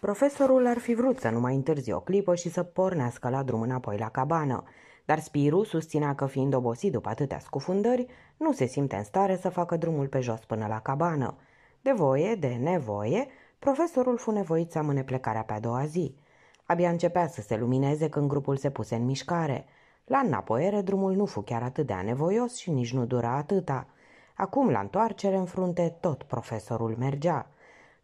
Profesorul ar fi vrut să nu mai întârzi o clipă și să pornească la drum înapoi la cabană, dar Spiru susținea că fiind obosit după atâtea scufundări, nu se simte în stare să facă drumul pe jos până la cabană. De voie, de nevoie, profesorul fu nevoit să amâne plecarea pe a doua zi. Abia începea să se lumineze când grupul se puse în mișcare. La înapoiere, drumul nu fu chiar atât de anevoios și nici nu dura atâta. Acum, la întoarcere în frunte, tot profesorul mergea.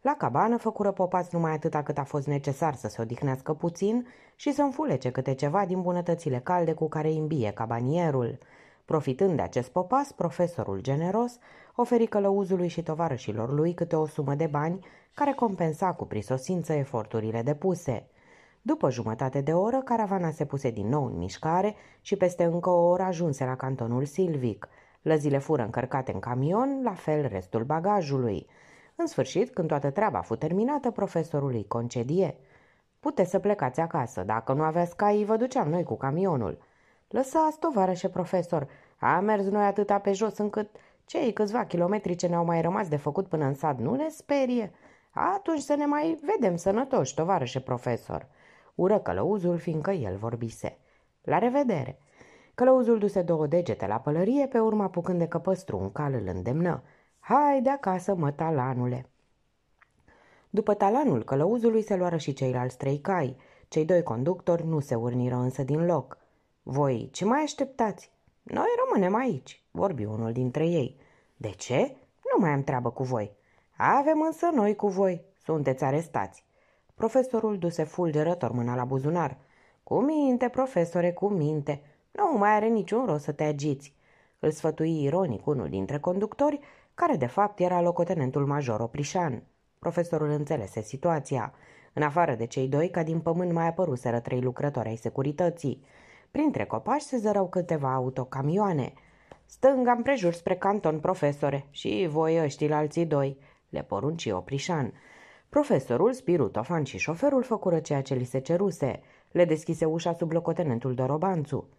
La cabană făcură popați numai atâta cât a fost necesar să se odihnească puțin și să înfulece câte ceva din bunătățile calde cu care imbie cabanierul. Profitând de acest popas, profesorul generos oferi călăuzului și tovarășilor lui câte o sumă de bani care compensa cu prisosință eforturile depuse. După jumătate de oră, caravana se puse din nou în mișcare și peste încă o oră ajunse la cantonul Silvic. Lăzile fură încărcate în camion, la fel restul bagajului – în sfârșit, când toată treaba a fost terminată, profesorul îi concedie. Puteți să plecați acasă. Dacă nu aveți cai, vă duceam noi cu camionul. Lăsați, tovarășe profesor. Am mers noi atâta pe jos încât cei câțiva kilometri ce ne-au mai rămas de făcut până în sat nu ne sperie. Atunci să ne mai vedem sănătoși, tovarășe profesor. Ură călăuzul, fiindcă el vorbise. La revedere! Călăuzul duse două degete la pălărie, pe urma pucând de căpăstru un cal îl îndemnă. Hai de acasă, mă, talanule!" După talanul călăuzului se luară și ceilalți trei cai. Cei doi conductori nu se urniră însă din loc. Voi, ce mai așteptați? Noi rămânem aici, vorbi unul dintre ei. De ce? Nu mai am treabă cu voi. Avem însă noi cu voi. Sunteți arestați. Profesorul duse fulgerător mâna la buzunar. Cu minte, profesore, cu minte. Nu mai are niciun rost să te agiți. Îl sfătui ironic unul dintre conductori care de fapt era locotenentul major Oprișan. Profesorul înțelese situația. În afară de cei doi, ca din pământ mai apăruseră trei lucrători ai securității. Printre copaci se zărau câteva autocamioane. Stânga împrejur spre canton, profesore, și voi ăștii la alții doi, le porunci Oprișan. Profesorul, spiru tofan și șoferul făcură ceea ce li se ceruse. Le deschise ușa sub locotenentul Dorobanțu.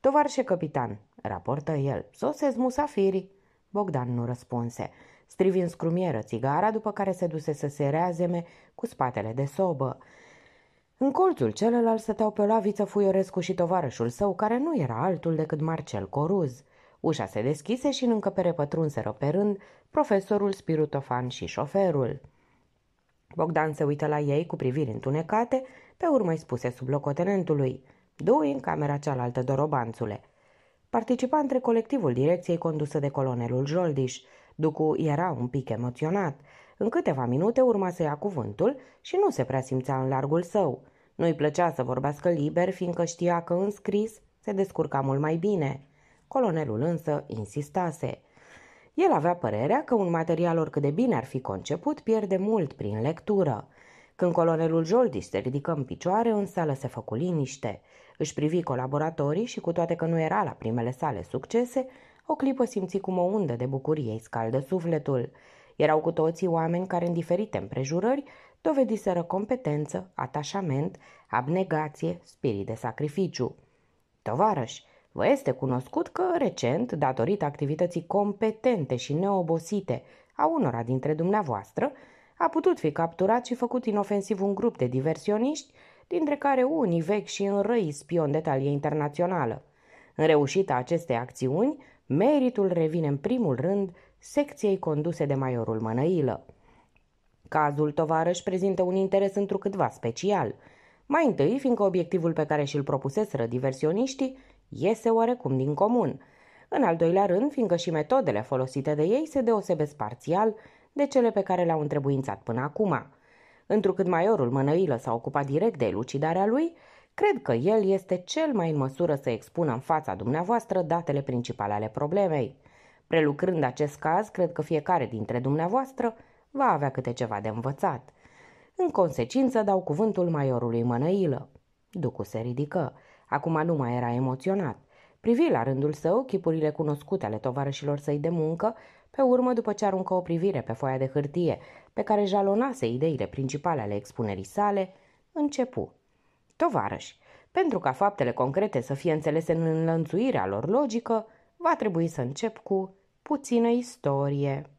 Tovarșe capitan, raportă el, sosez musafirii. Bogdan nu răspunse, strivind scrumieră țigara, după care se duse să se reazeme cu spatele de sobă. În colțul celălalt stăteau pe laviță Fuiorescu și tovarășul său, care nu era altul decât Marcel Coruz. Ușa se deschise și în încăpere pătrunseră pe rând profesorul Spirutofan și șoferul. Bogdan se uită la ei cu priviri întunecate, pe urmă îi spuse sub locotenentului, Du în camera cealaltă, dorobanțule!" participa între colectivul direcției condusă de colonelul Joldiș. Ducu era un pic emoționat. În câteva minute urma să ia cuvântul și nu se prea simțea în largul său. Nu-i plăcea să vorbească liber, fiindcă știa că în scris se descurca mult mai bine. Colonelul însă insistase. El avea părerea că un material oricât de bine ar fi conceput pierde mult prin lectură. Când colonelul Joldiș se ridică în picioare, în sală se făcu liniște. Își privi colaboratorii și cu toate că nu era la primele sale succese, o clipă simți cum o undă de bucurie îi scaldă sufletul. Erau cu toții oameni care în diferite împrejurări dovediseră competență, atașament, abnegație, spirit de sacrificiu. Tovarăși, vă este cunoscut că recent, datorită activității competente și neobosite a unora dintre dumneavoastră, a putut fi capturat și făcut inofensiv un grup de diversioniști dintre care unii vechi și înrăi spion de talie internațională. În reușita acestei acțiuni, meritul revine în primul rând secției conduse de majorul Mănăilă. Cazul tovarăș prezintă un interes întrucâtva special. Mai întâi, fiindcă obiectivul pe care și-l propuseseră diversioniștii iese oarecum din comun. În al doilea rând, fiindcă și metodele folosite de ei se deosebesc parțial de cele pe care le-au întrebuințat până acum – Întrucât maiorul mănăilă s-a ocupat direct de elucidarea lui, cred că el este cel mai în măsură să expună în fața dumneavoastră datele principale ale problemei. Prelucrând acest caz, cred că fiecare dintre dumneavoastră va avea câte ceva de învățat. În consecință, dau cuvântul maiorului Mănăilă. Ducu se ridică. Acum nu mai era emoționat. Privi la rândul său chipurile cunoscute ale tovarășilor săi de muncă pe urmă, după ce aruncă o privire pe foaia de hârtie, pe care jalonase ideile principale ale expunerii sale, începu. Tovarăși, pentru ca faptele concrete să fie înțelese în înlănțuirea lor logică, va trebui să încep cu puțină istorie.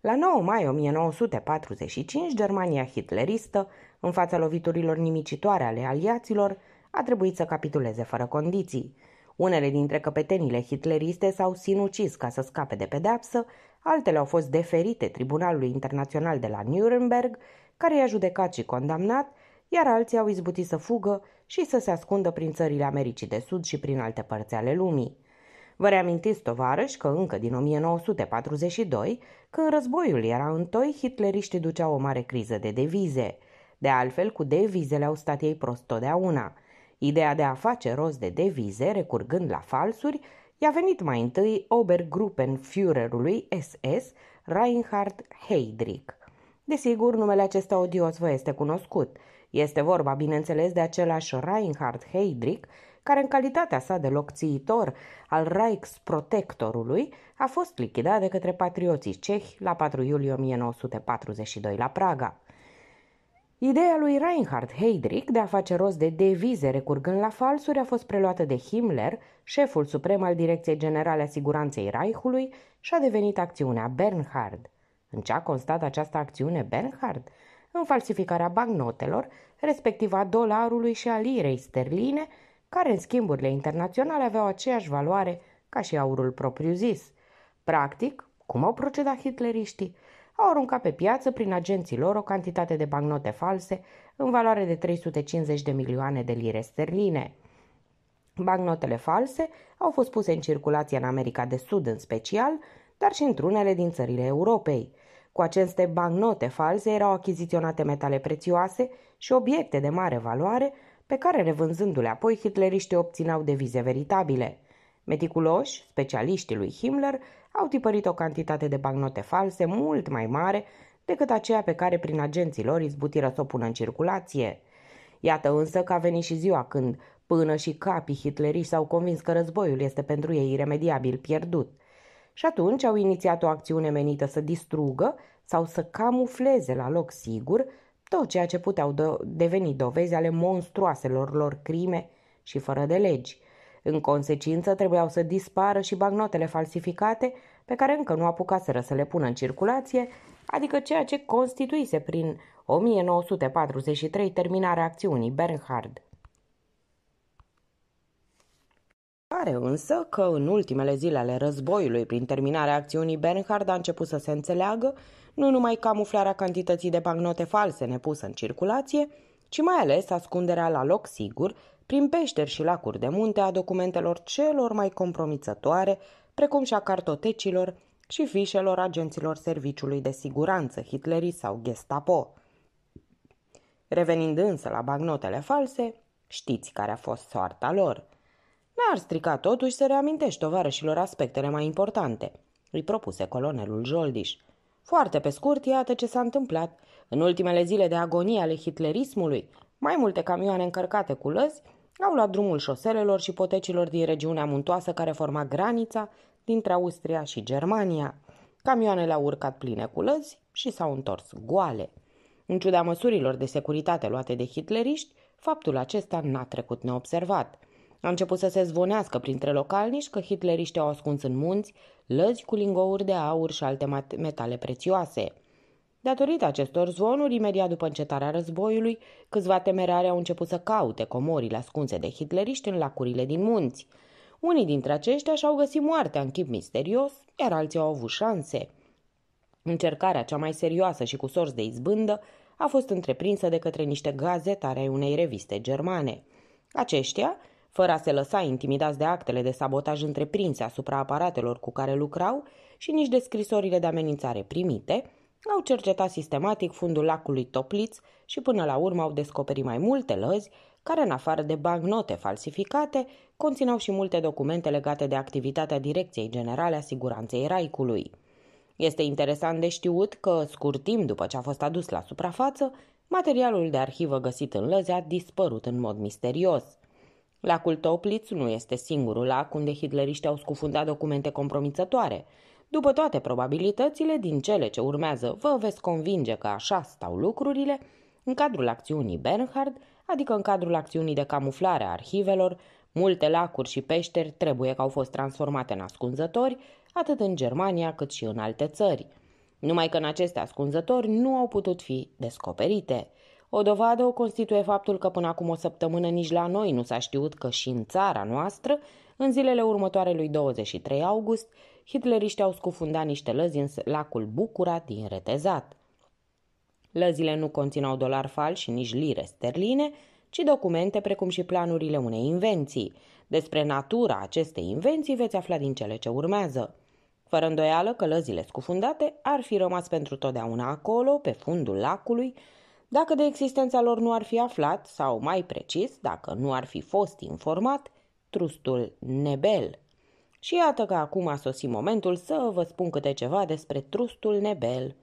La 9 mai 1945, Germania hitleristă, în fața loviturilor nimicitoare ale aliaților, a trebuit să capituleze fără condiții – unele dintre căpetenile hitleriste s-au sinucis ca să scape de pedeapsă, altele au fost deferite Tribunalului Internațional de la Nuremberg, care i-a judecat și condamnat, iar alții au izbutit să fugă și să se ascundă prin țările Americii de Sud și prin alte părți ale lumii. Vă reamintiți, tovarăși, că încă din 1942, când războiul era întoi, hitleriștii duceau o mare criză de devize. De altfel, cu devizele au stat ei prost totdeauna. Ideea de a face rost de devize, recurgând la falsuri, i-a venit mai întâi Obergruppenführerului SS, Reinhard Heydrich. Desigur, numele acesta odios vă este cunoscut. Este vorba, bineînțeles, de același Reinhard Heydrich, care în calitatea sa de locțiitor al Reichsprotectorului a fost lichidat de către patrioții cehi la 4 iulie 1942 la Praga. Ideea lui Reinhard Heydrich de a face rost de devize recurgând la falsuri a fost preluată de Himmler, șeful suprem al Direcției Generale a Siguranței Reichului, și a devenit acțiunea Bernhard. În ce a constat această acțiune Bernhard? În falsificarea bagnotelor, respectiv a dolarului și a lirei sterline, care în schimburile internaționale aveau aceeași valoare ca și aurul propriu-zis. Practic, cum au procedat hitleriștii? au aruncat pe piață prin agenții lor o cantitate de bancnote false în valoare de 350 de milioane de lire sterline. Bancnotele false au fost puse în circulație în America de Sud în special, dar și într-unele din țările Europei. Cu aceste bancnote false erau achiziționate metale prețioase și obiecte de mare valoare, pe care revânzându-le apoi hitleriștii obțineau devize veritabile. Meticuloși, specialiștii lui Himmler au tipărit o cantitate de bagnote false mult mai mare decât aceea pe care prin agenții lor izbutiră să o pună în circulație. Iată însă că a venit și ziua când, până și capii hitleriști s-au convins că războiul este pentru ei iremediabil pierdut. Și atunci au inițiat o acțiune menită să distrugă sau să camufleze la loc sigur tot ceea ce puteau deveni dovezi ale monstruaselor lor crime și fără de legi – în consecință, trebuiau să dispară și bagnotele falsificate pe care încă nu apucaseră să le pună în circulație, adică ceea ce constituise prin 1943 terminarea acțiunii Bernhard. Pare însă că în ultimele zile ale războiului, prin terminarea acțiunii Bernhard a început să se înțeleagă nu numai camuflarea cantității de bagnote false nepusă în circulație, ci mai ales ascunderea la loc sigur prin peșteri și lacuri de munte a documentelor celor mai compromițătoare, precum și a cartotecilor și fișelor agenților Serviciului de Siguranță, Hitlerii sau Gestapo. Revenind însă la bagnotele false, știți care a fost soarta lor. N-ar strica totuși să reamintești tovarășilor aspectele mai importante, îi propuse colonelul Joldiș. Foarte pe scurt, iată ce s-a întâmplat. În ultimele zile de agonie ale hitlerismului, mai multe camioane încărcate cu lăzi au luat drumul șoselelor și potecilor din regiunea muntoasă care forma granița dintre Austria și Germania. Camioanele au urcat pline cu lăzi și s-au întors goale. În ciuda măsurilor de securitate luate de hitleriști, faptul acesta n-a trecut neobservat. A început să se zvonească printre localnici că hitleriștii au ascuns în munți lăzi cu lingouri de aur și alte metale prețioase – Datorită acestor zvonuri, imediat după încetarea războiului, câțiva temerari au început să caute comorile ascunse de hitleriști în lacurile din munți. Unii dintre aceștia și-au găsit moartea în chip misterios, iar alții au avut șanse. Încercarea cea mai serioasă și cu sorți de izbândă a fost întreprinsă de către niște gazetari ai unei reviste germane. Aceștia, fără a se lăsa intimidați de actele de sabotaj întreprinse asupra aparatelor cu care lucrau și nici de scrisorile de amenințare primite, au cercetat sistematic fundul lacului Topliț și până la urmă au descoperit mai multe lăzi care, în afară de bancnote falsificate, conțineau și multe documente legate de activitatea Direcției Generale a Siguranței Raicului. Este interesant de știut că, scurt timp după ce a fost adus la suprafață, materialul de arhivă găsit în lăzi a dispărut în mod misterios. Lacul Toplitz nu este singurul lac unde hitleriști au scufundat documente compromițătoare – după toate probabilitățile, din cele ce urmează vă veți convinge că așa stau lucrurile, în cadrul acțiunii Bernhard, adică în cadrul acțiunii de camuflare a arhivelor, multe lacuri și peșteri trebuie că au fost transformate în ascunzători, atât în Germania cât și în alte țări. Numai că în aceste ascunzători nu au putut fi descoperite. O dovadă o constituie faptul că până acum o săptămână nici la noi nu s-a știut că și în țara noastră, în zilele următoare lui 23 august, hitleriștii au scufundat niște lăzi în lacul Bucura din Retezat. Lăzile nu conținau dolar fal și nici lire sterline, ci documente precum și planurile unei invenții. Despre natura acestei invenții veți afla din cele ce urmează. Fără îndoială că lăzile scufundate ar fi rămas pentru totdeauna acolo, pe fundul lacului, dacă de existența lor nu ar fi aflat, sau mai precis, dacă nu ar fi fost informat, trustul Nebel. Și iată că acum a sosit momentul să vă spun câte ceva despre trustul Nebel.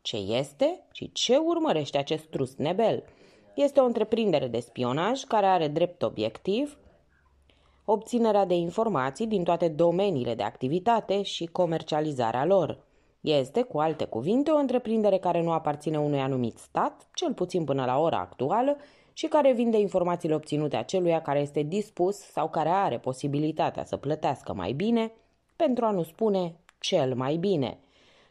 Ce este și ce urmărește acest trust Nebel? Este o întreprindere de spionaj care are drept obiectiv obținerea de informații din toate domeniile de activitate și comercializarea lor. Este, cu alte cuvinte, o întreprindere care nu aparține unui anumit stat, cel puțin până la ora actuală, și care vinde informațiile obținute aceluia care este dispus sau care are posibilitatea să plătească mai bine, pentru a nu spune cel mai bine.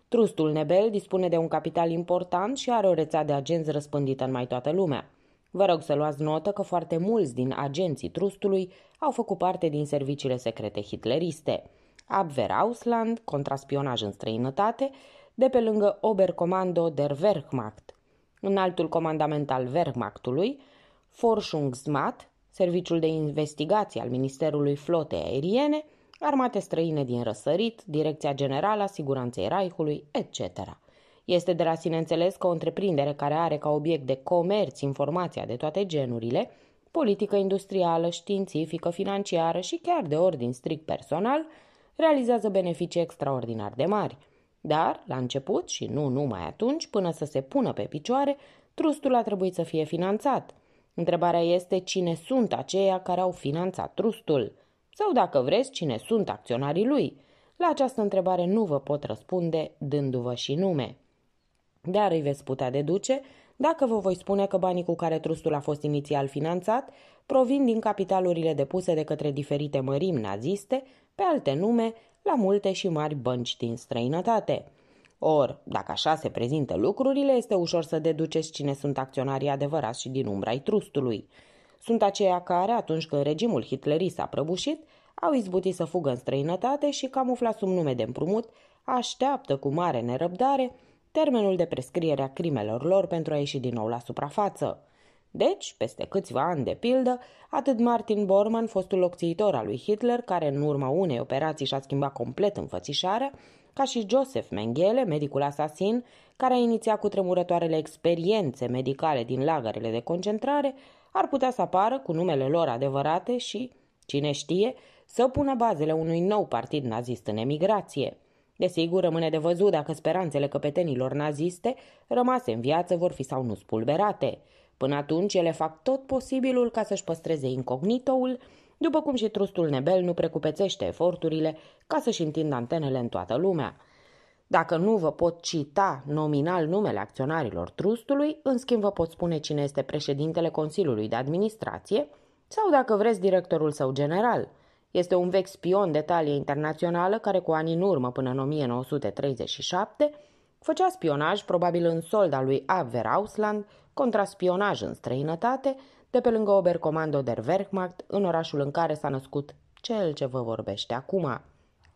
Trustul Nebel dispune de un capital important și are o rețea de agenți răspândită în mai toată lumea. Vă rog să luați notă că foarte mulți din agenții trustului au făcut parte din serviciile secrete hitleriste. Abwehr Ausland, contraspionaj în străinătate, de pe lângă Oberkommando der Wehrmacht, înaltul comandament al Wehrmachtului, Forschungsmat, Serviciul de Investigație al Ministerului Flotei Aeriene, armate străine din răsărit, Direcția Generală a Siguranței Raihului, etc. Este de la sine înțeles că o întreprindere care are ca obiect de comerț informația de toate genurile, politică industrială, științifică, financiară și chiar de ordin strict personal, realizează beneficii extraordinar de mari – dar, la început și nu numai atunci, până să se pună pe picioare, trustul a trebuit să fie finanțat. Întrebarea este cine sunt aceia care au finanțat trustul sau, dacă vreți, cine sunt acționarii lui. La această întrebare nu vă pot răspunde dându-vă și nume. Dar îi veți putea deduce dacă vă voi spune că banii cu care trustul a fost inițial finanțat provin din capitalurile depuse de către diferite mărimi naziste, pe alte nume, la multe și mari bănci din străinătate. Or, dacă așa se prezintă lucrurile, este ușor să deduceți cine sunt acționarii adevărați și din umbra trustului. Sunt aceia care, atunci când regimul hitlerist s-a prăbușit, au izbutit să fugă în străinătate și, camufla sub nume de împrumut, așteaptă cu mare nerăbdare termenul de prescriere a crimelor lor pentru a ieși din nou la suprafață. Deci, peste câțiva ani de pildă, atât Martin Bormann, fostul locțiitor al lui Hitler, care în urma unei operații și-a schimbat complet înfățișarea, ca și Joseph Mengele, medicul asasin, care a inițiat cu tremurătoarele experiențe medicale din lagărele de concentrare, ar putea să apară cu numele lor adevărate și, cine știe, să pună bazele unui nou partid nazist în emigrație. Desigur, rămâne de văzut dacă speranțele căpetenilor naziste rămase în viață vor fi sau nu spulberate – Până atunci, ele fac tot posibilul ca să-și păstreze incognitoul, după cum și trustul Nebel nu precupețește eforturile ca să-și întindă antenele în toată lumea. Dacă nu vă pot cita nominal numele acționarilor trustului, în schimb vă pot spune cine este președintele Consiliului de Administrație sau, dacă vreți, directorul său general. Este un vechi spion de talie internațională care cu ani în urmă, până în 1937, făcea spionaj probabil în solda lui Averausland, Ausland contraspionaj în străinătate, de pe lângă oberkommando der Wehrmacht, în orașul în care s-a născut cel ce vă vorbește acum,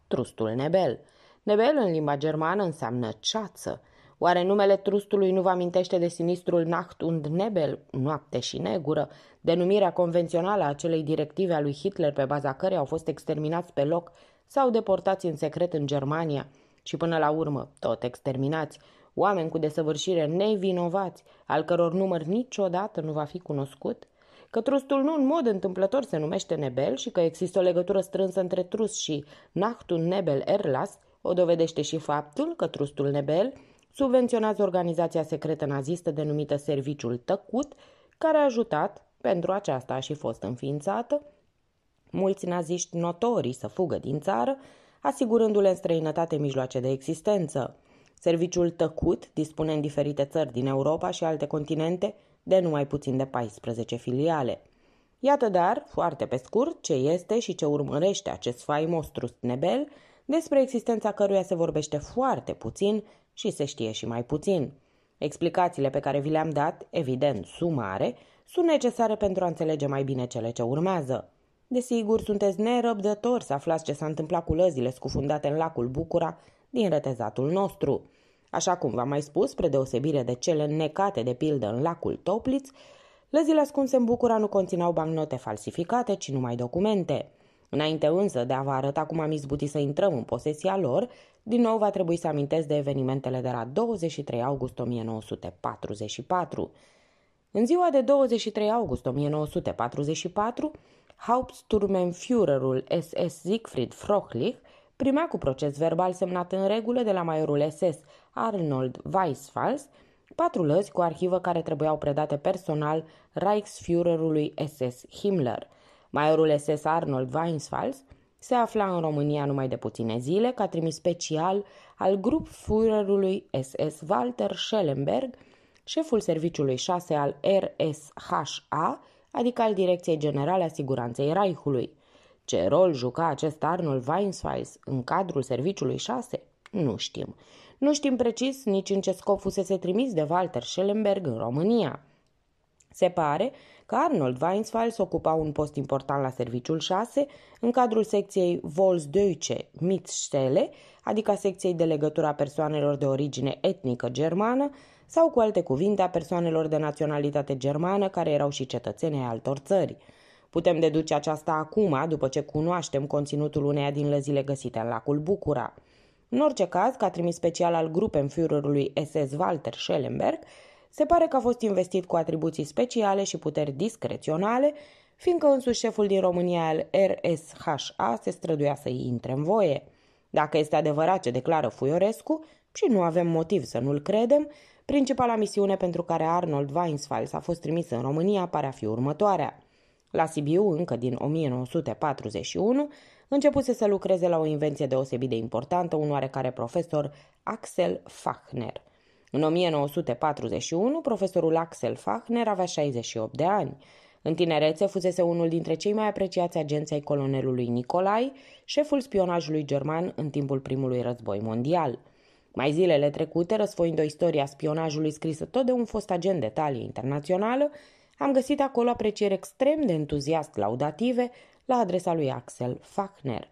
trustul Nebel. Nebel în limba germană înseamnă ceață. Oare numele trustului nu vă amintește de sinistrul Nacht und Nebel, noapte și negură, denumirea convențională a acelei directive a lui Hitler pe baza cărei au fost exterminați pe loc sau deportați în secret în Germania și până la urmă tot exterminați, oameni cu desăvârșire nevinovați, al căror număr niciodată nu va fi cunoscut, că trustul nu în mod întâmplător se numește Nebel și că există o legătură strânsă între trust și Nachtun Nebel Erlas, o dovedește și faptul că trustul Nebel subvenționează organizația secretă nazistă denumită Serviciul Tăcut, care a ajutat, pentru aceasta a și fost înființată, mulți naziști notori să fugă din țară, asigurându-le în străinătate mijloace de existență. Serviciul tăcut dispune în diferite țări din Europa și alte continente de numai puțin de 14 filiale. Iată dar, foarte pe scurt, ce este și ce urmărește acest faimos trust nebel, despre existența căruia se vorbește foarte puțin și se știe și mai puțin. Explicațiile pe care vi le-am dat, evident sumare, sunt necesare pentru a înțelege mai bine cele ce urmează. Desigur, sunteți nerăbdători să aflați ce s-a întâmplat cu lăzile scufundate în lacul Bucura din retezatul nostru. Așa cum v-am mai spus, spre deosebire de cele necate de pildă în lacul Topliț, lăzile ascunse în Bucura nu conțineau bannote falsificate, ci numai documente. Înainte însă de a vă arăta cum am izbutit să intrăm în posesia lor, din nou va trebui să amintesc de evenimentele de la 23 august 1944. În ziua de 23 august 1944, Hauptsturmenführerul SS Siegfried Frochlich primea cu proces verbal semnat în regulă de la maiorul SS Arnold Weisfals patru lăzi cu arhivă care trebuiau predate personal Reichsführerului SS Himmler. Maiorul SS Arnold Weisfals se afla în România numai de puține zile ca trimis special al Führerului SS Walter Schellenberg, șeful serviciului 6 al RSHA, adică al Direcției Generale a Siguranței Reichului. Ce rol juca acest Arnold Weinsweiss în cadrul serviciului 6? Nu știm. Nu știm precis nici în ce scop fusese trimis de Walter Schellenberg în România. Se pare că Arnold Weinsfels ocupa un post important la serviciul 6 în cadrul secției Volksdeutsche Mitstelle, adică a secției de legătură a persoanelor de origine etnică germană sau cu alte cuvinte a persoanelor de naționalitate germană care erau și cetățenii altor țări. Putem deduce aceasta acum, după ce cunoaștem conținutul uneia din lăzile găsite în lacul Bucura. În orice caz, ca trimis special al gruppenführerului SS Walter Schellenberg, se pare că a fost investit cu atribuții speciale și puteri discreționale, fiindcă însuși șeful din România al RSHA se străduia să-i intre în voie. Dacă este adevărat ce declară Fuiorescu, și nu avem motiv să nu-l credem, principala misiune pentru care Arnold Weinsfels a fost trimis în România pare a fi următoarea – la Sibiu, încă din 1941, începuse să lucreze la o invenție deosebit de importantă, un oarecare profesor, Axel Fachner. În 1941, profesorul Axel Fachner avea 68 de ani. În tinerețe fusese unul dintre cei mai apreciați agenți ai colonelului Nicolai, șeful spionajului german în timpul primului război mondial. Mai zilele trecute, răsfoind o istorie a spionajului scrisă tot de un fost agent de talie internațională, am găsit acolo aprecieri extrem de entuziast laudative la adresa lui Axel Fachner.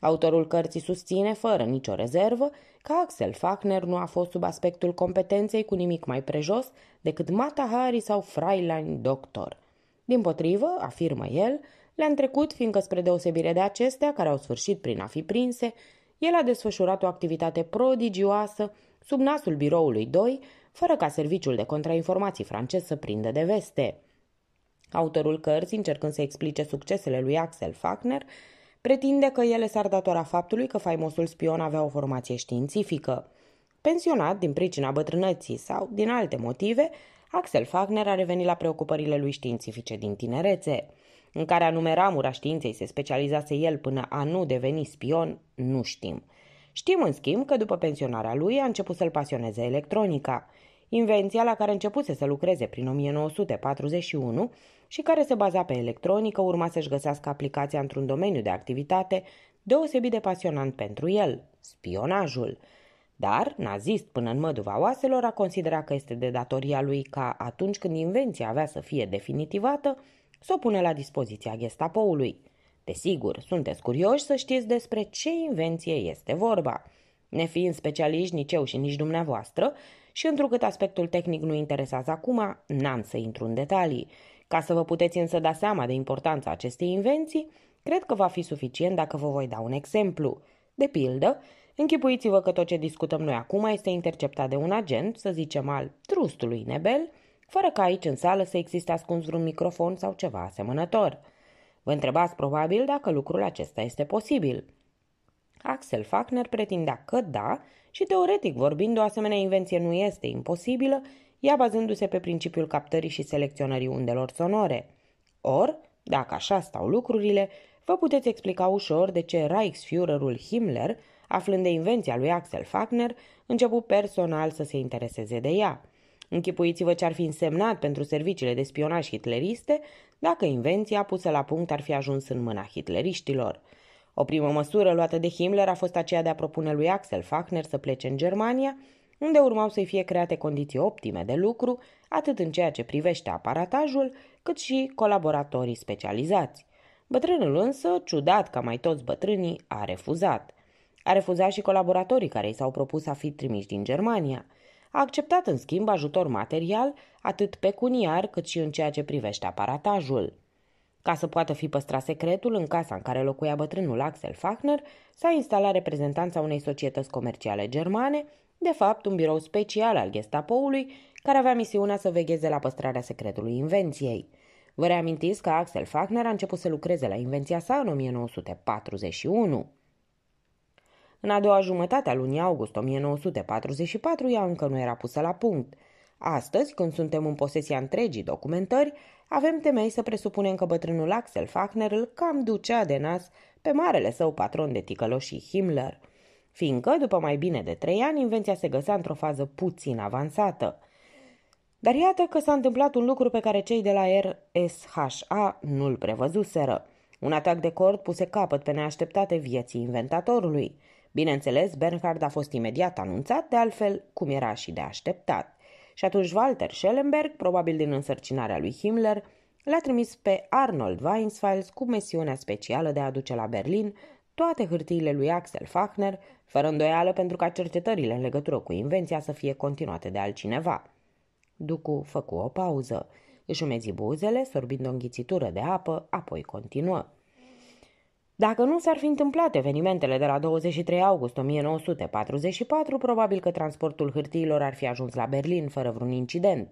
Autorul cărții susține, fără nicio rezervă, că Axel Fachner nu a fost sub aspectul competenței cu nimic mai prejos decât Mata Hari sau Freilein Doctor. Din potrivă, afirmă el, le-a întrecut fiindcă spre deosebire de acestea, care au sfârșit prin a fi prinse, el a desfășurat o activitate prodigioasă sub nasul biroului 2, fără ca serviciul de contrainformații francez să prindă de veste. Autorul cărții, încercând să explice succesele lui Axel Fackner, pretinde că ele s-ar datora faptului că faimosul spion avea o formație științifică. Pensionat din pricina bătrâneții sau din alte motive, Axel Fackner a revenit la preocupările lui științifice din tinerețe. În care anume ramura științei se specializase el până a nu deveni spion, nu știm. Știm în schimb că după pensionarea lui a început să-l pasioneze electronica – invenția la care începuse să lucreze prin 1941 și care se baza pe electronică, urma să-și găsească aplicația într-un domeniu de activitate deosebit de pasionant pentru el, spionajul. Dar, nazist până în măduva oaselor, a considerat că este de datoria lui ca, atunci când invenția avea să fie definitivată, să o pune la dispoziția gestapoului. Desigur, sunteți curioși să știți despre ce invenție este vorba. Nefiind specialiști nici eu și nici dumneavoastră, și întrucât aspectul tehnic nu interesează acum, n-am să intru în detalii. Ca să vă puteți însă da seama de importanța acestei invenții, cred că va fi suficient dacă vă voi da un exemplu. De pildă, închipuiți-vă că tot ce discutăm noi acum este interceptat de un agent, să zicem al trustului Nebel, fără ca aici în sală să existe ascuns vreun microfon sau ceva asemănător. Vă întrebați probabil dacă lucrul acesta este posibil. Axel Fackner pretindea că da și teoretic vorbind o asemenea invenție nu este imposibilă, ea bazându-se pe principiul captării și selecționării undelor sonore. Or, dacă așa stau lucrurile, vă puteți explica ușor de ce Reichsführerul Himmler, aflând de invenția lui Axel Fackner, început personal să se intereseze de ea. Închipuiți-vă ce ar fi însemnat pentru serviciile de spionaj hitleriste dacă invenția pusă la punct ar fi ajuns în mâna hitleriștilor – o primă măsură luată de Himmler a fost aceea de a propune lui Axel Fachner să plece în Germania, unde urmau să-i fie create condiții optime de lucru, atât în ceea ce privește aparatajul, cât și colaboratorii specializați. Bătrânul însă, ciudat ca mai toți bătrânii, a refuzat. A refuzat și colaboratorii care i s-au propus a fi trimiși din Germania. A acceptat în schimb ajutor material, atât pecuniar cât și în ceea ce privește aparatajul. Ca să poată fi păstrat secretul, în casa în care locuia bătrânul Axel Fachner, s-a instalat reprezentanța unei societăți comerciale germane, de fapt un birou special al Gestapoului, care avea misiunea să vegheze la păstrarea secretului invenției. Vă reamintiți că Axel Fachner a început să lucreze la invenția sa în 1941. În a doua jumătate a lunii august 1944, ea încă nu era pusă la punct – Astăzi, când suntem în posesia întregii documentări, avem temei să presupunem că bătrânul Axel Fachner îl cam ducea de nas pe marele său patron de ticăloșii Himmler, fiindcă, după mai bine de trei ani, invenția se găsea într-o fază puțin avansată. Dar iată că s-a întâmplat un lucru pe care cei de la RSHA nu-l prevăzuseră. Un atac de cord puse capăt pe neașteptate vieții inventatorului. Bineînțeles, Bernhard a fost imediat anunțat, de altfel cum era și de așteptat. Și atunci Walter Schellenberg, probabil din însărcinarea lui Himmler, l-a trimis pe Arnold Weinsfels cu misiunea specială de a aduce la Berlin toate hârtiile lui Axel Fachner, fără îndoială pentru ca cercetările în legătură cu invenția să fie continuate de altcineva. Ducu făcu o pauză. Își umezi buzele, sorbind o înghițitură de apă, apoi continuă. Dacă nu s-ar fi întâmplat evenimentele de la 23 august 1944, probabil că transportul hârtiilor ar fi ajuns la Berlin fără vreun incident.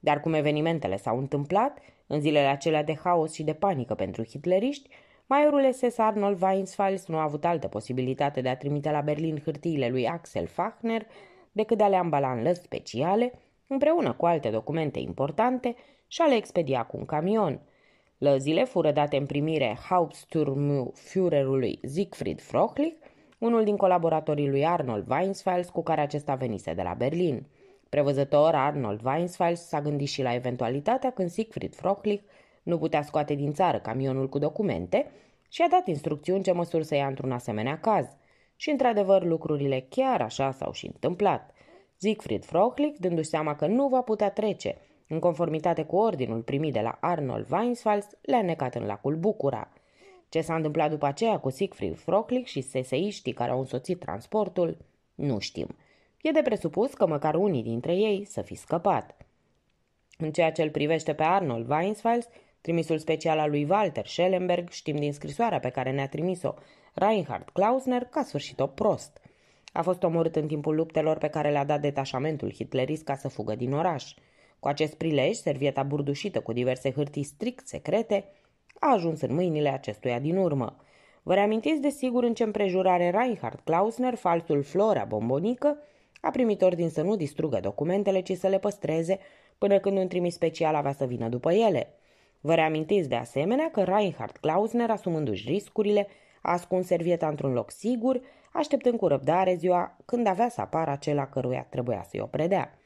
Dar cum evenimentele s-au întâmplat, în zilele acelea de haos și de panică pentru hitleriști, Maiorul SS Arnold Weinsfels nu a avut altă posibilitate de a trimite la Berlin hârtiile lui Axel Fachner decât de a le ambala în lăzi speciale, împreună cu alte documente importante, și a le expedia cu un camion – Lăzile fură date în primire Hauptsturmführerului Siegfried Frohlich, unul din colaboratorii lui Arnold Weinsfels cu care acesta venise de la Berlin. Prevăzător, Arnold Weinsfels s-a gândit și la eventualitatea când Siegfried Frohlich nu putea scoate din țară camionul cu documente și a dat instrucțiuni ce măsuri să ia într-un asemenea caz. Și într-adevăr lucrurile chiar așa s-au și întâmplat. Siegfried Frohlich, dându-și seama că nu va putea trece în conformitate cu ordinul primit de la Arnold Weinsfals, le-a necat în lacul Bucura. Ce s-a întâmplat după aceea cu Siegfried Frocklich și seseiștii care au însoțit transportul, nu știm. E de presupus că măcar unii dintre ei să fi scăpat. În ceea ce îl privește pe Arnold Weinsfels, trimisul special al lui Walter Schellenberg, știm din scrisoarea pe care ne-a trimis-o Reinhard Klausner, că a sfârșit-o prost. A fost omorât în timpul luptelor pe care le-a dat detașamentul hitlerist ca să fugă din oraș. Cu acest prilej, servieta burdușită cu diverse hârtii strict secrete a ajuns în mâinile acestuia din urmă. Vă reamintiți de sigur în ce împrejurare Reinhard Klausner, falsul Flora Bombonică, a primit ordin să nu distrugă documentele, ci să le păstreze până când un trimis special avea să vină după ele. Vă reamintiți de asemenea că Reinhard Klausner, asumându-și riscurile, a ascuns servieta într-un loc sigur, așteptând cu răbdare ziua când avea să apară acela căruia trebuia să-i o predea.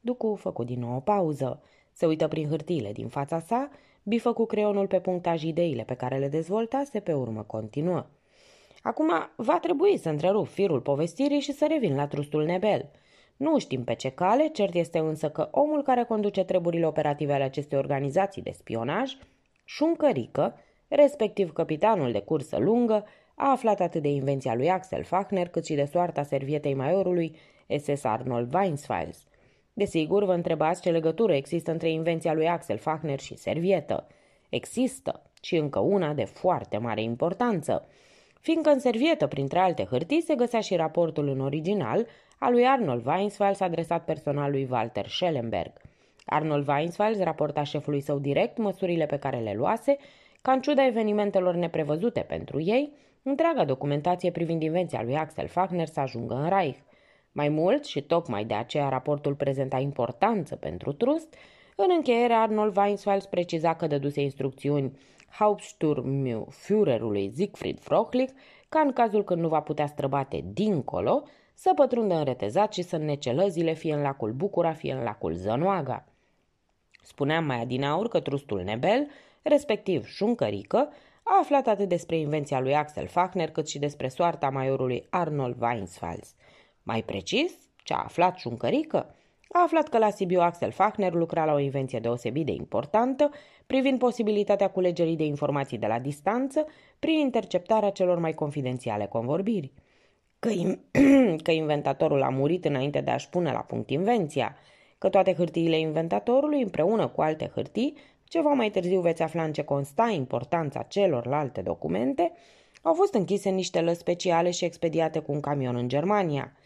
Ducu făcu din nou o pauză. Se uită prin hârtiile din fața sa, bifă cu creionul pe punctaj ideile pe care le dezvoltase, pe urmă continuă. Acum va trebui să întrerup firul povestirii și să revin la trustul Nebel. Nu știm pe ce cale, cert este însă că omul care conduce treburile operative ale acestei organizații de spionaj, Șuncărică, respectiv capitanul de cursă lungă, a aflat atât de invenția lui Axel Fachner cât și de soarta servietei maiorului SS Arnold Weinsfels. Desigur, vă întrebați ce legătură există între invenția lui Axel Fachner și servietă. Există și încă una de foarte mare importanță, fiindcă în servietă, printre alte hârtii, se găsea și raportul în original al lui Arnold Weinsfels adresat personal lui Walter Schellenberg. Arnold Weinsfels raporta șefului său direct măsurile pe care le luase, ca în ciuda evenimentelor neprevăzute pentru ei, întreaga documentație privind invenția lui Axel Fachner să ajungă în Reich. Mai mult și tocmai de aceea raportul prezenta importanță pentru trust, în încheiere Arnold Weinswald preciza că dăduse instrucțiuni Hauptsturmführerului Siegfried Frohlich ca în cazul când nu va putea străbate dincolo, să pătrundă în retezat și să necelăzile fie în lacul Bucura, fie în lacul Zănoaga. Spuneam mai adinaur că trustul Nebel, respectiv Șuncărică, a aflat atât despre invenția lui Axel Fachner cât și despre soarta maiorului Arnold Weinsfals – mai precis, ce a aflat Șuncărică? a aflat că la Sibiu Axel Fachner lucra la o invenție deosebit de importantă privind posibilitatea culegerii de informații de la distanță prin interceptarea celor mai confidențiale convorbiri. Că, in- că inventatorul a murit înainte de a-și pune la punct invenția, că toate hârtiile inventatorului împreună cu alte hârtii, ceva mai târziu veți afla în ce consta importanța celorlalte documente, au fost închise niște lăs speciale și expediate cu un camion în Germania –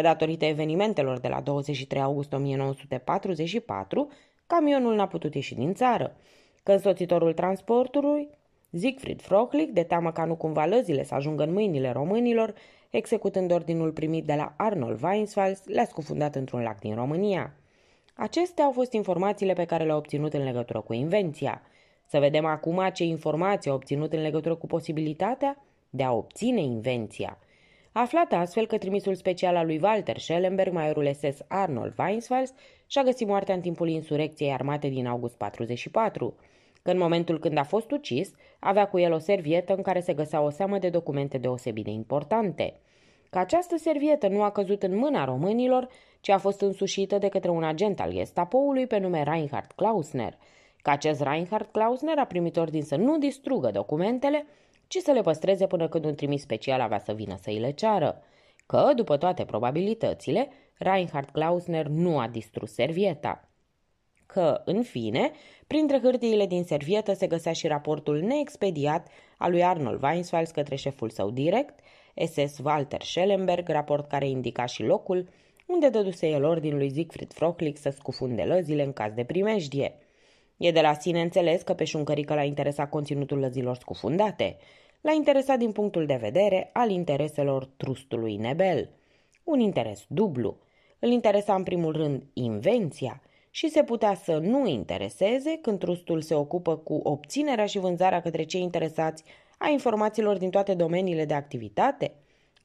că datorită evenimentelor de la 23 august 1944, camionul n-a putut ieși din țară, că însoțitorul transportului, Siegfried Frochlich, de teamă ca nu cumva lăzile să ajungă în mâinile românilor, executând ordinul primit de la Arnold Weinsfels, le-a scufundat într-un lac din România. Acestea au fost informațiile pe care le-a obținut în legătură cu invenția. Să vedem acum ce informații a obținut în legătură cu posibilitatea de a obține invenția – aflat astfel că trimisul special al lui Walter Schellenberg, maiorul SS Arnold Weinsfels, și-a găsit moartea în timpul insurecției armate din august 44, că în momentul când a fost ucis, avea cu el o servietă în care se găsea o seamă de documente deosebit de importante. Că această servietă nu a căzut în mâna românilor, ci a fost însușită de către un agent al Gestapoului pe nume Reinhard Klausner, că acest Reinhard Klausner, a primit ordin să nu distrugă documentele, ci să le păstreze până când un trimis special avea să vină să îi le ceară. Că, după toate probabilitățile, Reinhard Klausner nu a distrus servieta. Că, în fine, printre hârtiile din servietă se găsea și raportul neexpediat al lui Arnold Weinswald către șeful său direct, SS Walter Schellenberg, raport care indica și locul unde dăduse el ordinul lui Siegfried Frochlich să scufunde lăzile în caz de primejdie. E de la sine înțeles că pe șuncărică l-a interesat conținutul lăzilor scufundate. L-a interesat din punctul de vedere al intereselor trustului Nebel. Un interes dublu. Îl interesa în primul rând invenția și se putea să nu intereseze când trustul se ocupă cu obținerea și vânzarea către cei interesați a informațiilor din toate domeniile de activitate.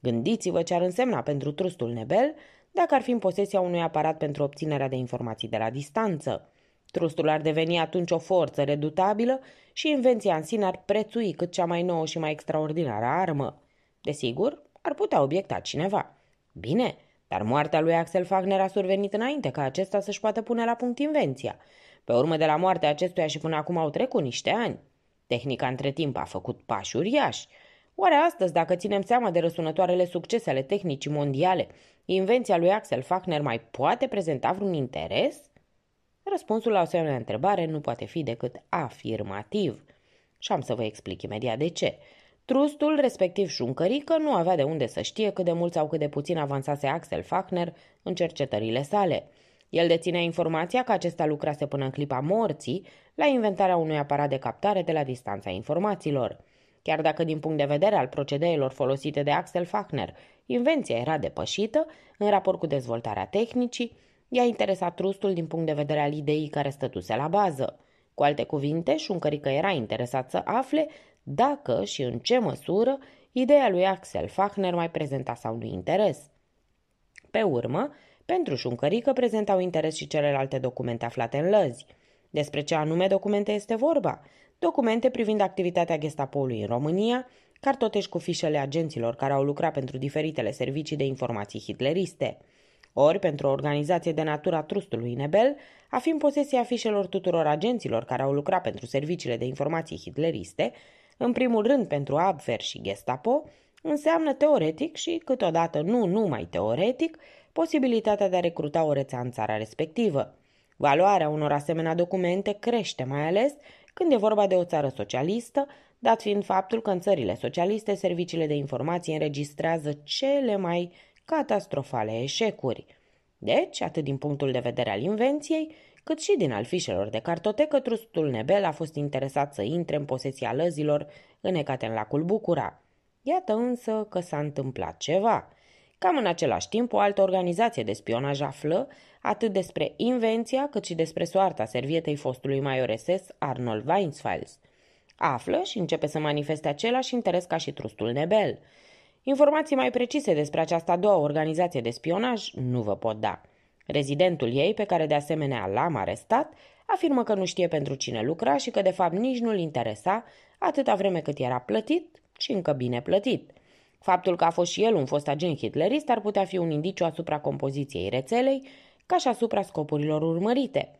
Gândiți-vă ce ar însemna pentru trustul Nebel dacă ar fi în posesia unui aparat pentru obținerea de informații de la distanță – Trustul ar deveni atunci o forță redutabilă și invenția în sine ar prețui cât cea mai nouă și mai extraordinară armă. Desigur, ar putea obiecta cineva. Bine, dar moartea lui Axel Fagner a survenit înainte ca acesta să-și poată pune la punct invenția. Pe urmă de la moartea acestuia și până acum au trecut niște ani. Tehnica între timp a făcut pași uriași. Oare astăzi, dacă ținem seama de răsunătoarele succese ale tehnicii mondiale, invenția lui Axel Fachner mai poate prezenta vreun interes? Răspunsul la o asemenea întrebare nu poate fi decât afirmativ. Și am să vă explic imediat de ce. Trustul, respectiv șuncărică, nu avea de unde să știe cât de mult sau cât de puțin avansase Axel Fackner în cercetările sale. El deținea informația că acesta lucrase până în clipa morții la inventarea unui aparat de captare de la distanța informațiilor. Chiar dacă din punct de vedere al procedeelor folosite de Axel Fackner, invenția era depășită în raport cu dezvoltarea tehnicii, i-a interesat trustul din punct de vedere al ideii care stătuse la bază. Cu alte cuvinte, Șuncărică era interesat să afle dacă și în ce măsură ideea lui Axel Fachner mai prezenta sau nu interes. Pe urmă, pentru Șuncărică prezentau interes și celelalte documente aflate în lăzi. Despre ce anume documente este vorba? Documente privind activitatea gestapoului în România, cartotești cu fișele agenților care au lucrat pentru diferitele servicii de informații hitleriste – ori pentru o organizație de natura trustului Nebel, a fi în posesia fișelor tuturor agenților care au lucrat pentru serviciile de informații hitleriste, în primul rând pentru Abwehr și Gestapo, înseamnă teoretic și câteodată nu numai teoretic posibilitatea de a recruta o rețea în țara respectivă. Valoarea unor asemenea documente crește mai ales când e vorba de o țară socialistă, dat fiind faptul că în țările socialiste serviciile de informații înregistrează cele mai catastrofale eșecuri. Deci, atât din punctul de vedere al invenției, cât și din al fișelor de cartotecă, trustul Nebel a fost interesat să intre în posesia lăzilor înecate în lacul Bucura. Iată însă că s-a întâmplat ceva. Cam în același timp, o altă organizație de spionaj află atât despre invenția cât și despre soarta servietei fostului major SS Arnold Weinsfels. Află și începe să manifeste același interes ca și trustul Nebel – Informații mai precise despre această a doua organizație de spionaj nu vă pot da. Rezidentul ei, pe care de asemenea l-am arestat, afirmă că nu știe pentru cine lucra și că de fapt nici nu-l interesa atâta vreme cât era plătit și încă bine plătit. Faptul că a fost și el un fost agent hitlerist ar putea fi un indiciu asupra compoziției rețelei, ca și asupra scopurilor urmărite.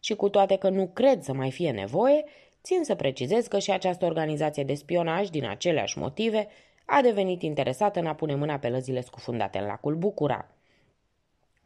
Și cu toate că nu cred să mai fie nevoie, țin să precizez că și această organizație de spionaj, din aceleași motive, a devenit interesată în a pune mâna pe lăzile scufundate în lacul Bucura.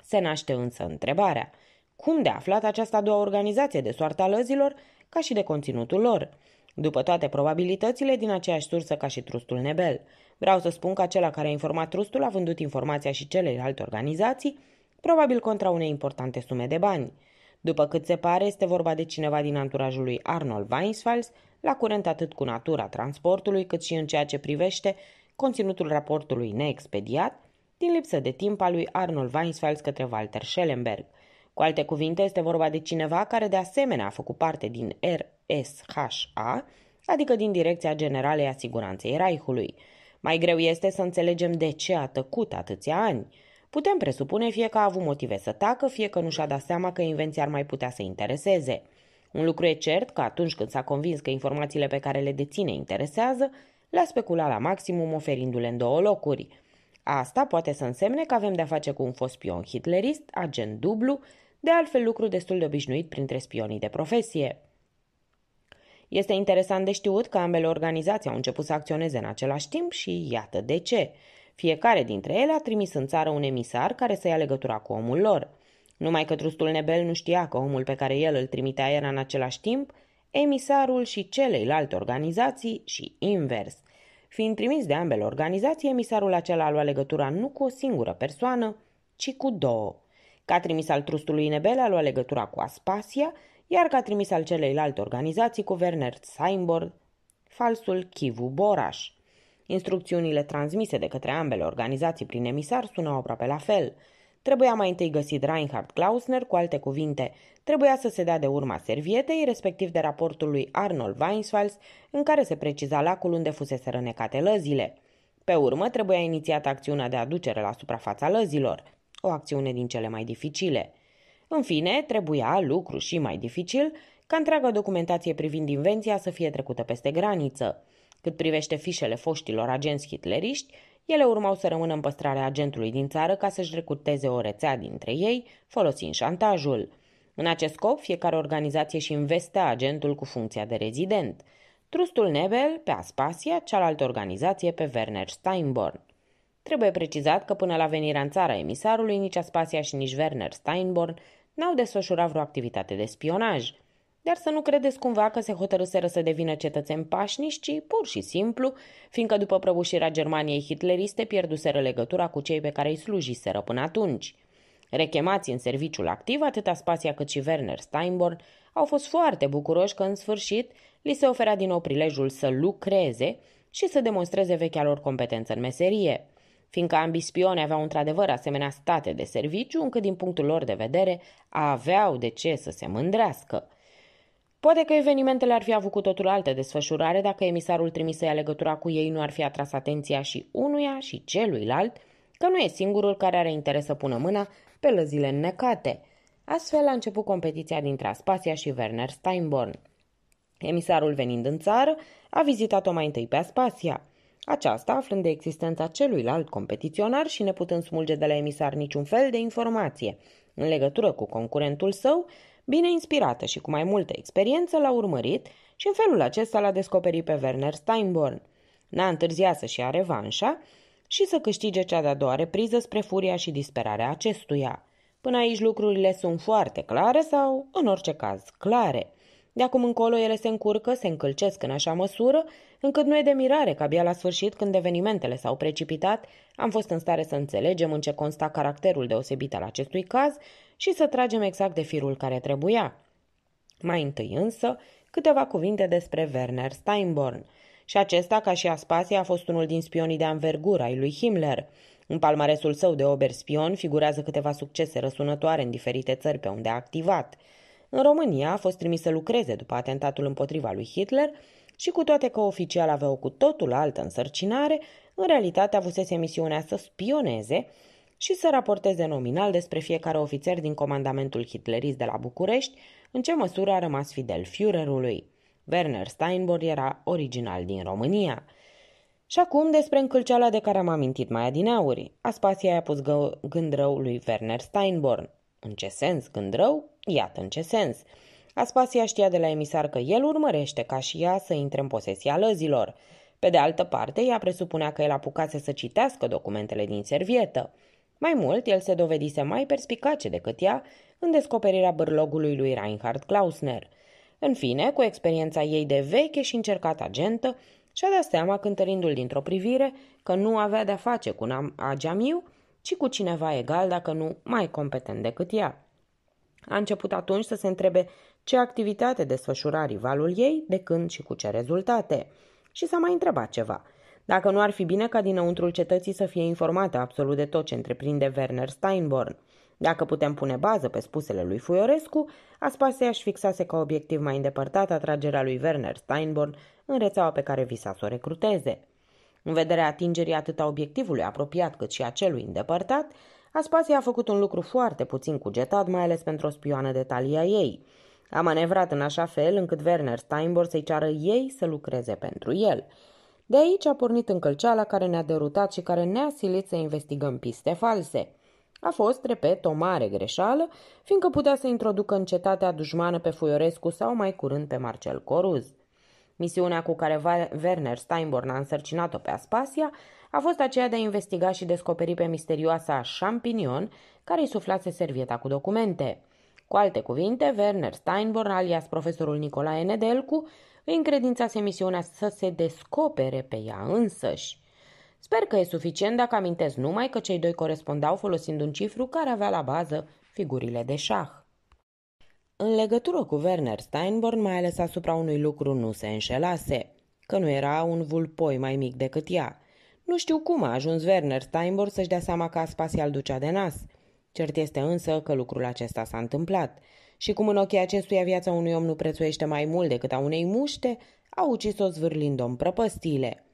Se naște însă întrebarea, cum de aflat această a doua organizație de soarta lăzilor, ca și de conținutul lor? După toate probabilitățile, din aceeași sursă ca și trustul Nebel. Vreau să spun că acela care a informat trustul a vândut informația și celelalte organizații, probabil contra unei importante sume de bani. După cât se pare, este vorba de cineva din anturajul lui Arnold Weinsfels, la curent atât cu natura transportului, cât și în ceea ce privește conținutul raportului neexpediat, din lipsă de timp al lui Arnold Weinsfels către Walter Schellenberg. Cu alte cuvinte, este vorba de cineva care de asemenea a făcut parte din RSHA, adică din Direcția Generală a Siguranței Raihului. Mai greu este să înțelegem de ce a tăcut atâția ani. Putem presupune fie că a avut motive să tacă, fie că nu și-a dat seama că invenția ar mai putea să intereseze – un lucru e cert că atunci când s-a convins că informațiile pe care le deține interesează, le-a speculat la maximum oferindu-le în două locuri. Asta poate să însemne că avem de-a face cu un fost spion hitlerist, agent dublu, de altfel lucru destul de obișnuit printre spionii de profesie. Este interesant de știut că ambele organizații au început să acționeze în același timp și iată de ce. Fiecare dintre ele a trimis în țară un emisar care să ia legătura cu omul lor – numai că trustul Nebel nu știa că omul pe care el îl trimitea era în același timp emisarul și celeilalte organizații și invers. Fiind trimis de ambele organizații, emisarul acela a luat legătura nu cu o singură persoană, ci cu două. Ca trimis al trustului Nebel a luat legătura cu Aspasia, iar ca trimis al celeilalte organizații cu Werner Saimbor, falsul Kivu Boraș. Instrucțiunile transmise de către ambele organizații prin emisar sunau aproape la fel – Trebuia mai întâi găsit Reinhard Klausner, cu alte cuvinte, trebuia să se dea de urma servietei, respectiv de raportul lui Arnold Weinswals, în care se preciza lacul unde fusese rănecate lăzile. Pe urmă, trebuia inițiată acțiunea de aducere la suprafața lăzilor, o acțiune din cele mai dificile. În fine, trebuia, lucru și mai dificil, ca întreaga documentație privind invenția să fie trecută peste graniță. Cât privește fișele foștilor agenți hitleriști, ele urmau să rămână în păstrarea agentului din țară ca să-și recruteze o rețea dintre ei, folosind șantajul. În acest scop, fiecare organizație și investea agentul cu funcția de rezident. Trustul Nebel pe Aspasia, cealaltă organizație pe Werner Steinborn. Trebuie precizat că până la venirea în țara emisarului, nici Aspasia și nici Werner Steinborn n-au desfășurat vreo activitate de spionaj – dar să nu credeți cumva că se hotărâseră să devină cetățeni pașnici, ci pur și simplu, fiindcă după prăbușirea Germaniei hitleriste pierduseră legătura cu cei pe care îi slujiseră până atunci. Rechemați în serviciul activ, atât Aspasia cât și Werner Steinborn au fost foarte bucuroși că, în sfârșit, li se oferea din nou prilejul să lucreze și să demonstreze vechea lor competență în meserie. Fiindcă ambii spioni aveau într-adevăr asemenea state de serviciu, încât din punctul lor de vedere aveau de ce să se mândrească – Poate că evenimentele ar fi avut cu totul altă desfășurare dacă emisarul trimis să legătura cu ei nu ar fi atras atenția și unuia și celuilalt, că nu e singurul care are interes să pună mâna pe lăzile înnecate. Astfel a început competiția dintre Aspasia și Werner Steinborn. Emisarul venind în țară a vizitat-o mai întâi pe Aspasia. Aceasta, aflând de existența celuilalt competiționar și neputând smulge de la emisar niciun fel de informație în legătură cu concurentul său, Bine inspirată și cu mai multă experiență l-a urmărit și în felul acesta l-a descoperit pe Werner Steinborn. N-a întârziat să-și ia revanșa și să câștige cea de-a doua repriză spre furia și disperarea acestuia. Până aici lucrurile sunt foarte clare sau, în orice caz, clare. De acum încolo ele se încurcă, se încălcesc în așa măsură, încât nu e de mirare că abia la sfârșit, când evenimentele s-au precipitat, am fost în stare să înțelegem în ce consta caracterul deosebit al acestui caz și să tragem exact de firul care trebuia. Mai întâi însă, câteva cuvinte despre Werner Steinborn. Și acesta, ca și Aspasia, a fost unul din spionii de anvergură ai lui Himmler. În palmaresul său de oberspion figurează câteva succese răsunătoare în diferite țări pe unde a activat – în România a fost trimis să lucreze după atentatul împotriva lui Hitler și cu toate că oficial avea o cu totul altă însărcinare, în realitate avusese misiunea să spioneze și să raporteze nominal despre fiecare ofițer din comandamentul hitlerist de la București, în ce măsură a rămas fidel Führerului. Werner Steinborn era original din România. Și acum despre încâlceala de care am amintit mai adineauri. Aspasia i-a pus gând rău lui Werner Steinborn. În ce sens gând rău? Iată în ce sens. Aspasia știa de la emisar că el urmărește ca și ea să intre în posesia lăzilor. Pe de altă parte, ea presupunea că el apucase să citească documentele din servietă. Mai mult, el se dovedise mai perspicace decât ea în descoperirea bârlogului lui Reinhard Klausner. În fine, cu experiența ei de veche și încercată agentă, și-a dat seama, cântărindu-l dintr-o privire, că nu avea de-a face cu un agamiu, ci cu cineva egal, dacă nu mai competent decât ea. A început atunci să se întrebe ce activitate desfășura rivalul ei, de când și cu ce rezultate. Și s-a mai întrebat ceva. Dacă nu ar fi bine ca dinăuntrul cetății să fie informată absolut de tot ce întreprinde Werner Steinborn. Dacă putem pune bază pe spusele lui Fuiorescu, Aspasia își fixase ca obiectiv mai îndepărtat atragerea lui Werner Steinborn în rețeaua pe care visa să o recruteze. În vederea atingerii atât a obiectivului apropiat cât și a celui îndepărtat, Aspasia a făcut un lucru foarte puțin cugetat, mai ales pentru o spioană de talia ei. A manevrat în așa fel încât Werner Steinborn să-i ceară ei să lucreze pentru el. De aici a pornit încălceala care ne-a derutat și care ne-a silit să investigăm piste false. A fost, repet, o mare greșeală, fiindcă putea să introducă în cetatea dușmană pe Fuiorescu sau mai curând pe Marcel Coruz. Misiunea cu care Werner Steinborn a însărcinat-o pe Aspasia a fost aceea de a investiga și descoperi pe misterioasa Champignon, care îi suflase servieta cu documente. Cu alte cuvinte, Werner Steinborn, alias profesorul Nicolae Nedelcu, îi încredințase misiunea să se descopere pe ea însăși. Sper că e suficient dacă amintesc numai că cei doi corespondau folosind un cifru care avea la bază figurile de șah. În legătură cu Werner Steinborn, mai ales asupra unui lucru nu se înșelase, că nu era un vulpoi mai mic decât ea. Nu știu cum a ajuns Werner Steinbord să-și dea seama că Aspasial ducea de nas. Cert este însă că lucrul acesta s-a întâmplat. Și cum în ochii acestuia viața unui om nu prețuiește mai mult decât a unei muște, a ucis-o zvârlind-o prăpăstile.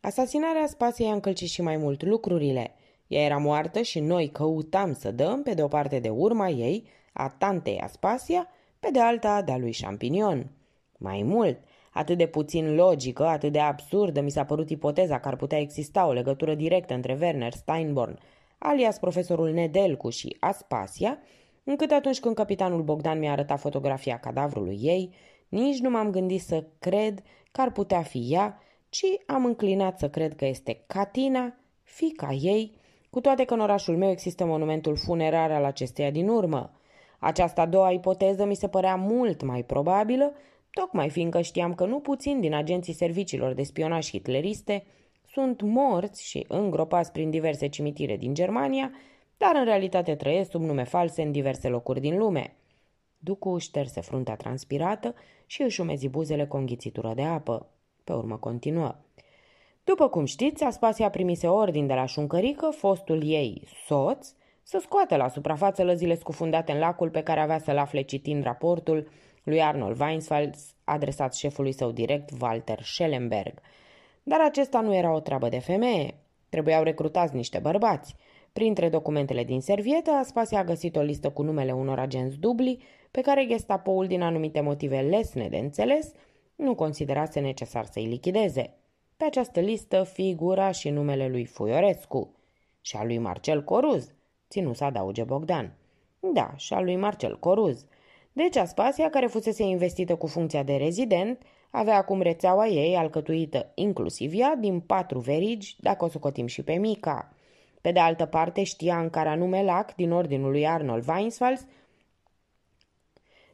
Asasinarea spației a încălcit și mai mult lucrurile. Ea era moartă și noi căutam să dăm, pe de o parte de urma ei, a tantei Aspasia, pe de alta de-a da lui Champignon. Mai mult, Atât de puțin logică, atât de absurdă mi s-a părut ipoteza că ar putea exista o legătură directă între Werner Steinborn, alias profesorul Nedelcu și Aspasia, încât atunci când capitanul Bogdan mi-a arătat fotografia cadavrului ei, nici nu m-am gândit să cred că ar putea fi ea, ci am înclinat să cred că este Catina, fica ei, cu toate că în orașul meu există monumentul funerar al acesteia din urmă. Această a doua ipoteză mi se părea mult mai probabilă tocmai fiindcă știam că nu puțin din agenții serviciilor de spionaj hitleriste sunt morți și îngropați prin diverse cimitire din Germania, dar în realitate trăiesc sub nume false în diverse locuri din lume. Ducu șterse fruntea transpirată și își umezi buzele cu o înghițitură de apă. Pe urmă continuă. După cum știți, Aspasia primise ordin de la șuncărică, fostul ei soț, să scoată la suprafață lăzile scufundate în lacul pe care avea să-l afle citind raportul lui Arnold Weinsfeld adresat șefului său direct Walter Schellenberg. Dar acesta nu era o treabă de femeie. Trebuiau recrutați niște bărbați. Printre documentele din servietă, Aspasia a găsit o listă cu numele unor agenți dubli, pe care gestapoul, din anumite motive lesne de înțeles, nu considerase necesar să-i lichideze. Pe această listă figura și numele lui Fuiorescu și a lui Marcel Coruz, ținu să adauge Bogdan. Da, și a lui Marcel Coruz – deci Aspasia, care fusese investită cu funcția de rezident, avea acum rețeaua ei alcătuită inclusiv ea din patru verigi, dacă o socotim și pe mica. Pe de altă parte știa în care anume lac din ordinul lui Arnold Weinsfals,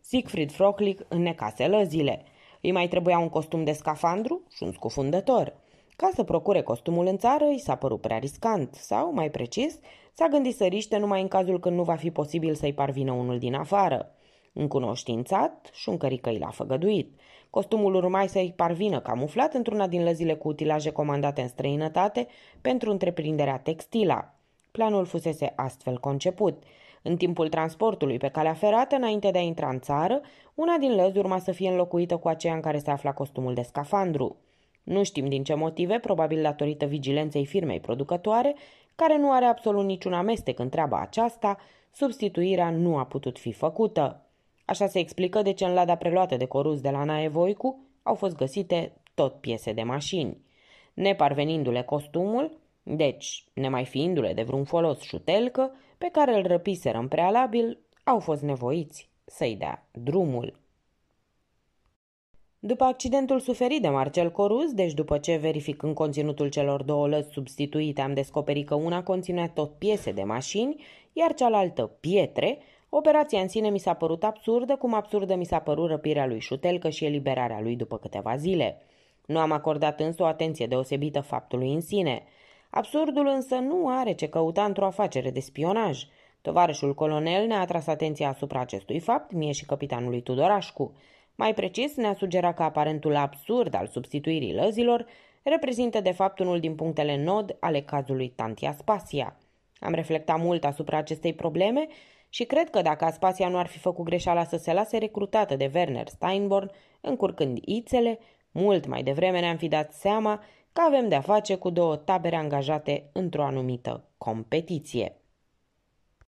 Siegfried Frocklich necaselă zile. Îi mai trebuia un costum de scafandru și un scufundător. Ca să procure costumul în țară, i s-a părut prea riscant sau, mai precis, s-a gândit să riște numai în cazul când nu va fi posibil să-i parvină unul din afară. Încunoștințat, șuncărică i l-a făgăduit. Costumul urma să-i parvină camuflat într-una din lăzile cu utilaje comandate în străinătate pentru întreprinderea textila. Planul fusese astfel conceput. În timpul transportului pe calea ferată, înainte de a intra în țară, una din lăzi urma să fie înlocuită cu aceea în care se afla costumul de scafandru. Nu știm din ce motive, probabil datorită vigilenței firmei producătoare, care nu are absolut niciun amestec în treaba aceasta, substituirea nu a putut fi făcută. Așa se explică de ce în lada preluată de coruz de la Nae Voicu au fost găsite tot piese de mașini. Neparvenindu-le costumul, deci nemai fiindu-le de vreun folos șutelcă, pe care îl răpiseră în prealabil, au fost nevoiți să-i dea drumul. După accidentul suferit de Marcel Coruz, deci după ce verificând conținutul celor două lăzi substituite am descoperit că una conținea tot piese de mașini, iar cealaltă pietre, Operația în sine mi s-a părut absurdă, cum absurdă mi s-a părut răpirea lui Șutelcă și eliberarea lui după câteva zile. Nu am acordat însă o atenție deosebită faptului în sine. Absurdul însă nu are ce căuta într-o afacere de spionaj. Tovarășul colonel ne-a atras atenția asupra acestui fapt, mie și capitanului Tudorașcu. Mai precis, ne-a sugerat că aparentul absurd al substituirii lăzilor reprezintă de fapt unul din punctele nod ale cazului Tantia Spasia. Am reflectat mult asupra acestei probleme și cred că dacă Aspasia nu ar fi făcut greșeala să se lase recrutată de Werner Steinborn, încurcând ițele, mult mai devreme ne-am fi dat seama că avem de-a face cu două tabere angajate într-o anumită competiție.